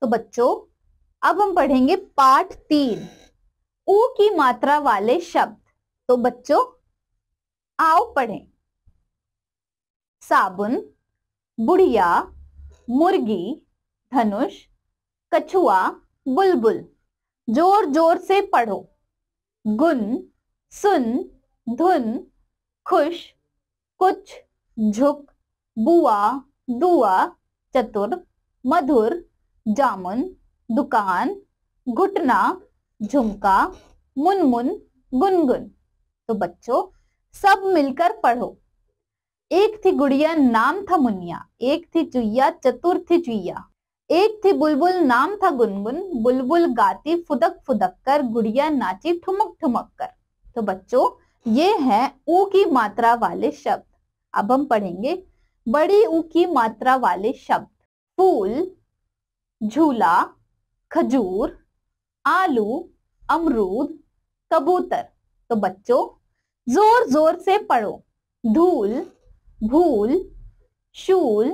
तो बच्चों अब हम पढ़ेंगे पार्ट तीन ऊ की मात्रा वाले शब्द तो बच्चों आओ पढ़ें साबुन बुढ़िया मुर्गी धनुष कछुआ बुलबुल जोर जोर से पढ़ो गुन सुन धुन खुश कुछ झुक बुआ दुआ चतुर मधुर जामुन दुकान घुटना झुमका मुनमुन गुनगुन तो बच्चों सब मिलकर पढ़ो एक थी गुड़िया नाम था मुनिया एक थी चुईया चतुर थी चुईया एक थी बुलबुल नाम था गुनगुन बुलबुल गाती फुदक फुदक कर गुड़िया नाची ठुमक ठुमक कर तो बच्चों ये है ऊ की मात्रा वाले शब्द अब हम पढ़ेंगे बड़ी ऊ की मात्रा वाले शब्द फूल झूला खजूर आलू अमरूद कबूतर तो बच्चों जोर जोर से पढ़ो धूल भूल शूल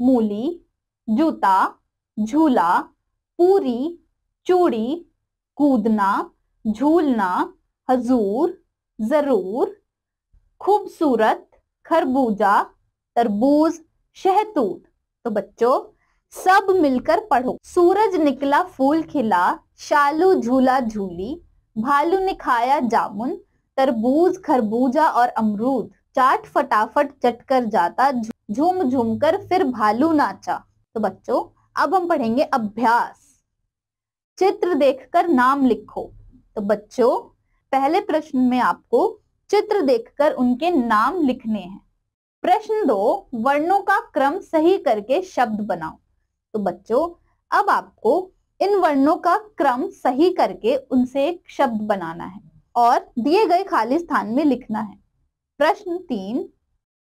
मूली जूता झूला पूरी चूड़ी कूदना झूलना हजूर जरूर खूबसूरत खरबूजा तरबूज शहतूत तो बच्चों सब मिलकर पढ़ो सूरज निकला फूल खिला शालू झूला झूली भालू ने खाया जामुन तरबूज खरबूजा और अमरूद चाट फटाफट चट कर जाता झूम झूम कर फिर भालू नाचा तो बच्चों अब हम पढ़ेंगे अभ्यास चित्र देखकर नाम लिखो तो बच्चों पहले प्रश्न में आपको चित्र देखकर उनके नाम लिखने हैं प्रश्न दो वर्णों का क्रम सही करके शब्द बनाओ तो बच्चों अब आपको इन वर्णों का क्रम सही करके उनसे एक शब्द बनाना है और दिए गए खाली स्थान में लिखना है प्रश्न तीन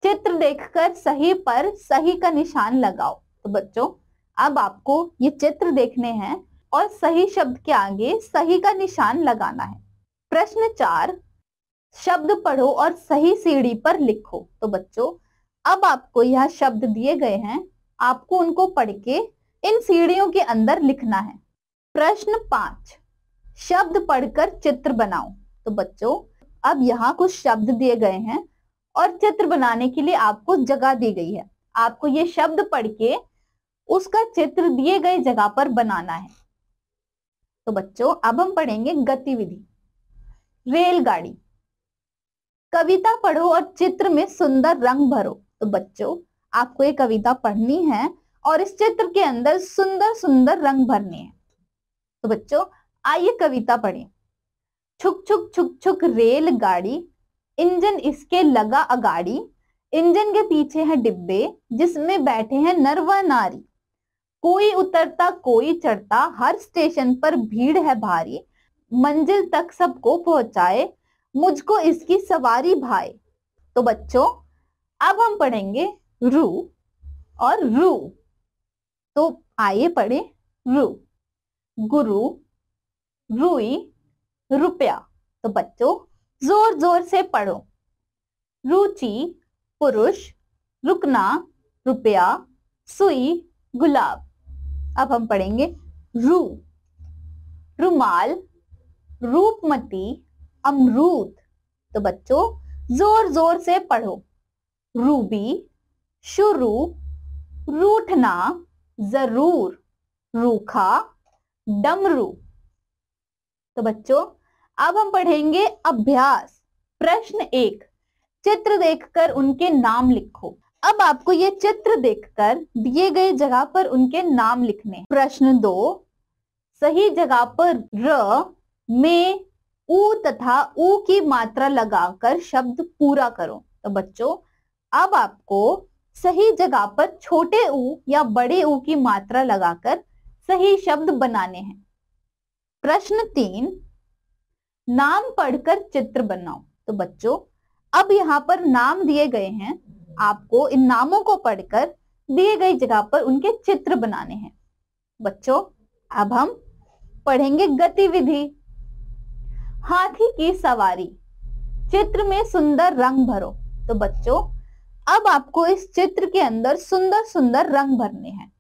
चित्र देखकर सही पर सही का निशान लगाओ तो बच्चों अब आपको ये चित्र देखने हैं और सही शब्द के आगे सही का निशान लगाना है प्रश्न चार शब्द पढ़ो और सही सीढ़ी पर लिखो तो बच्चों अब आपको यह शब्द दिए गए हैं आपको उनको पढ़ के इन सीढ़ियों के अंदर लिखना है प्रश्न पांच शब्द पढ़कर चित्र बनाओ तो बच्चों अब यहाँ कुछ शब्द दिए गए हैं और चित्र बनाने के लिए आपको जगह दी गई है आपको ये शब्द पढ़ के उसका चित्र दिए गए जगह पर बनाना है तो बच्चों अब हम पढ़ेंगे गतिविधि रेलगाड़ी कविता पढ़ो और चित्र में सुंदर रंग भरो तो बच्चों आपको ये कविता पढ़नी है और इस चित्र के अंदर सुंदर सुंदर रंग भरने हैं तो बच्चों आइए कविता पढ़ें छुक छुक छुक छुक रेल गाड़ी इंजन इसके लगा अगाड़ी इंजन के पीछे है डिब्बे जिसमें बैठे हैं नर व नारी कोई उतरता कोई चढ़ता हर स्टेशन पर भीड़ है भारी मंजिल तक सबको पहुंचाए मुझको इसकी सवारी भाई तो बच्चों अब हम पढ़ेंगे रू और रू तो आइए पढ़े रू गुरु रुई रुपया तो बच्चों जोर जोर से पढ़ो रुचि पुरुष रुकना रुपया सुई गुलाब अब हम पढ़ेंगे रू रुमाल रूपमती अमरूद तो बच्चों जोर जोर से पढ़ो रूबी शुरू रूठना जरूर रूखा डमरू तो बच्चों अब हम पढ़ेंगे अभ्यास प्रश्न एक चित्र देखकर उनके नाम लिखो अब आपको ये चित्र देखकर दिए गए जगह पर उनके नाम लिखने प्रश्न दो सही जगह पर र में उ तथा उ की मात्रा लगाकर शब्द पूरा करो तो बच्चों अब आपको सही जगह पर छोटे ऊ या बड़े ऊ की मात्रा लगाकर सही शब्द बनाने हैं प्रश्न तीन नाम पढ़कर चित्र बनाओ तो बच्चों अब यहाँ पर नाम दिए गए हैं आपको इन नामों को पढ़कर दिए गई जगह पर उनके चित्र बनाने हैं बच्चों अब हम पढ़ेंगे गतिविधि हाथी की सवारी चित्र में सुंदर रंग भरो तो बच्चों अब आपको इस चित्र के अंदर सुंदर सुंदर रंग भरने हैं